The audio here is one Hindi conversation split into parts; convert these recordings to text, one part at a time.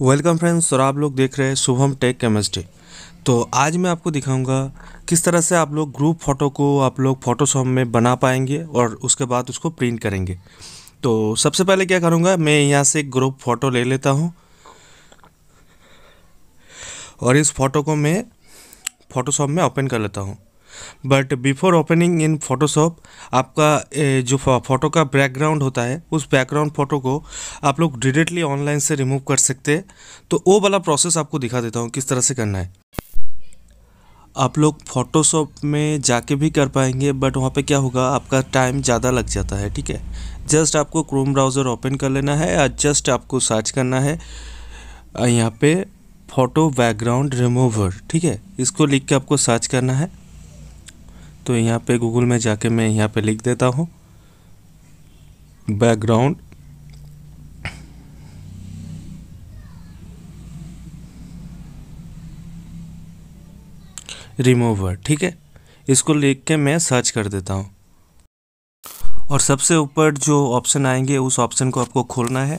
वेलकम फ्रेंड्स और आप लोग देख रहे हैं शुभम टेक केमिस्ट्री तो आज मैं आपको दिखाऊंगा किस तरह से आप लोग ग्रुप फ़ोटो को आप लोग फ़ोटोशॉप में बना पाएंगे और उसके बाद उसको प्रिंट करेंगे तो सबसे पहले क्या करूँगा मैं यहाँ से ग्रुप फ़ोटो ले लेता हूँ और इस फ़ोटो को मैं फ़ोटोशॉप में ओपन कर लेता हूँ but before opening in Photoshop आपका जो फ़ोटो का बैकग्राउंड होता है उस बैकग्राउंड फ़ोटो को आप लोग डायरेक्टली ऑनलाइन से रिमूव कर सकते हैं तो वो वाला प्रोसेस आपको दिखा देता हूँ किस तरह से करना है आप लोग फोटोशॉप में जाके भी कर पाएंगे बट वहाँ पे क्या होगा आपका टाइम ज़्यादा लग जाता है ठीक है जस्ट आपको क्रोम ब्राउज़र ओपन कर लेना है या जस्ट आपको सर्च करना है यहाँ पे फ़ोटो बैकग्राउंड रिमूवर ठीक है इसको लिख के आपको सर्च करना है तो यहाँ पे गूगल में जाके मैं यहाँ पे लिख देता हूँ बैकग्राउंड रिमूवर ठीक है इसको लिख के मैं सर्च कर देता हूँ और सबसे ऊपर जो ऑप्शन आएंगे उस ऑप्शन को आपको खोलना है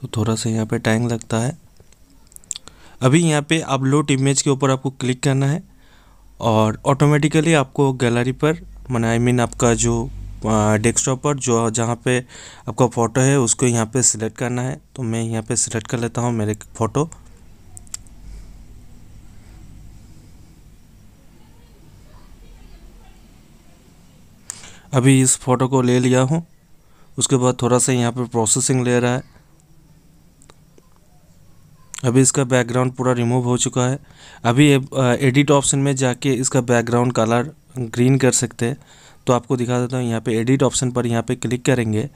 तो थोड़ा सा यहाँ पे टाइम लगता है अभी यहाँ पे अपलोड इमेज के ऊपर आपको क्लिक करना है और ऑटोमेटिकली आपको गैलरी पर मैंने आई मीन आपका जो डेस्कटॉप पर जो जहाँ पे आपका फ़ोटो है उसको यहाँ पे सिलेक्ट करना है तो मैं यहाँ पे सिलेक्ट कर लेता हूँ मेरे फ़ोटो अभी इस फ़ोटो को ले लिया हूँ उसके बाद थोड़ा सा यहाँ पे प्रोसेसिंग ले रहा है अभी इसका बैकग्राउंड पूरा रिमूव हो चुका है अभी एडिट ऑप्शन में जाके इसका बैकग्राउंड कलर ग्रीन कर सकते हैं तो आपको दिखा देता हूँ यहाँ पे एडिट ऑप्शन पर यहाँ पे क्लिक करेंगे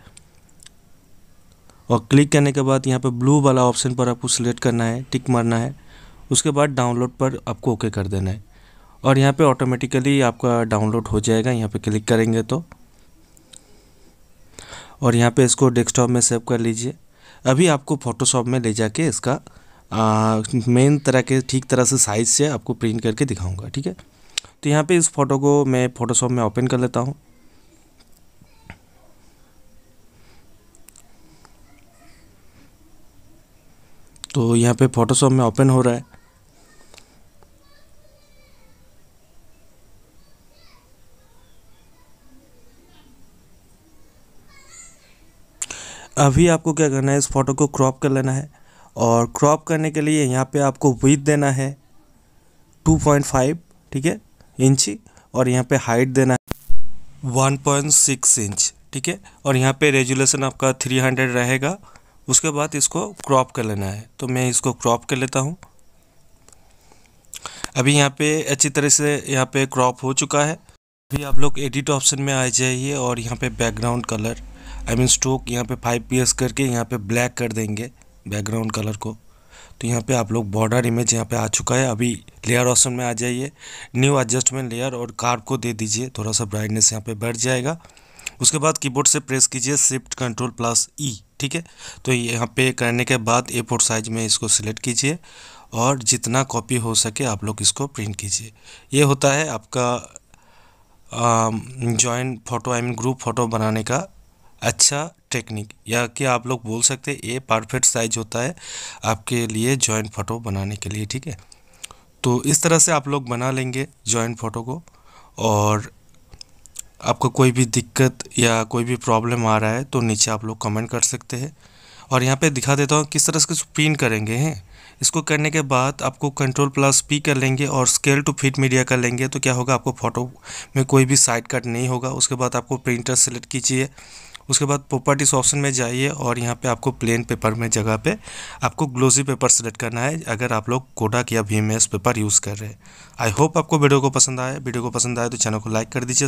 और क्लिक करने के बाद यहाँ पे ब्लू वाला ऑप्शन पर आपको सिलेक्ट करना है टिक मारना है उसके बाद डाउनलोड पर आपको ओके कर देना है और यहाँ पर ऑटोमेटिकली आपका डाउनलोड हो जाएगा यहाँ पर क्लिक करेंगे तो और यहाँ पर इसको डेस्कटॉप में सेव कर लीजिए अभी आपको फ़ोटोशॉप में ले जाके इसका मेन तरह के ठीक तरह से साइज़ से आपको प्रिंट करके दिखाऊंगा ठीक है तो यहाँ पे इस फोटो को मैं फ़ोटोशॉप में ओपन कर लेता हूँ तो यहाँ पे फ़ोटोशॉप में ओपन हो रहा है अभी आपको क्या करना है इस फोटो को क्रॉप कर लेना है और क्रॉप करने के लिए यहाँ पे आपको विथ देना है 2.5 ठीक है इंच और यहाँ पे हाइट देना है 1.6 इंच ठीक है और यहाँ पे रेजुलेशन आपका 300 रहेगा उसके बाद इसको क्रॉप कर लेना है तो मैं इसको क्रॉप कर लेता हूँ अभी यहाँ पे अच्छी तरह से यहाँ पे क्रॉप हो चुका है अभी आप लोग एडिट ऑप्शन में आ जाइए और यहाँ पे background colour I mean stroke यहाँ पे फाइव पी करके यहाँ पे ब्लैक कर देंगे बैकग्राउंड कलर को तो यहाँ पे आप लोग बॉर्डर इमेज यहाँ पे आ चुका है अभी लेयर ऑप्शन में आ जाइए न्यू एडजस्टमेंट लेयर और कार्व को दे दीजिए थोड़ा सा ब्राइटनेस यहाँ पे बढ़ जाएगा उसके बाद कीबोर्ड से प्रेस कीजिए शिफ्ट कंट्रोल प्लस ई ठीक है तो यहाँ पे करने के बाद ए फोर साइज में इसको सिलेक्ट कीजिए और जितना कॉपी हो सके आप लोग इसको प्रिंट कीजिए ये होता है आपका joint photo I mean group photo बनाने का अच्छा टेक्निक या कि आप लोग बोल सकते हैं ये परफेक्ट साइज होता है आपके लिए जॉइंट फोटो बनाने के लिए ठीक है तो इस तरह से आप लोग बना लेंगे जॉइंट फोटो को और आपको कोई भी दिक्कत या कोई भी प्रॉब्लम आ रहा है तो नीचे आप लोग कमेंट कर सकते हैं और यहाँ पे दिखा देता हूँ किस तरह से प्रिंट करेंगे हैं इसको करने के बाद आपको कंट्रोल प्लस पी कर लेंगे और स्केल टू फिट मीडिया कर लेंगे तो क्या होगा आपको फ़ोटो में कोई भी साइड कट नहीं होगा उसके बाद आपको प्रिंटर सेलेक्ट कीजिए उसके बाद प्रॉपर्टीज़ ऑप्शन में जाइए और यहाँ पे आपको प्लेन पेपर में जगह पे आपको ग्लोजी पेपर सेलेक्ट करना है अगर आप लोग कोडाक या वी पेपर यूज़ कर रहे हैं आई होप आपको वीडियो को पसंद आए वीडियो को पसंद आए तो चैनल को लाइक कर दीजिए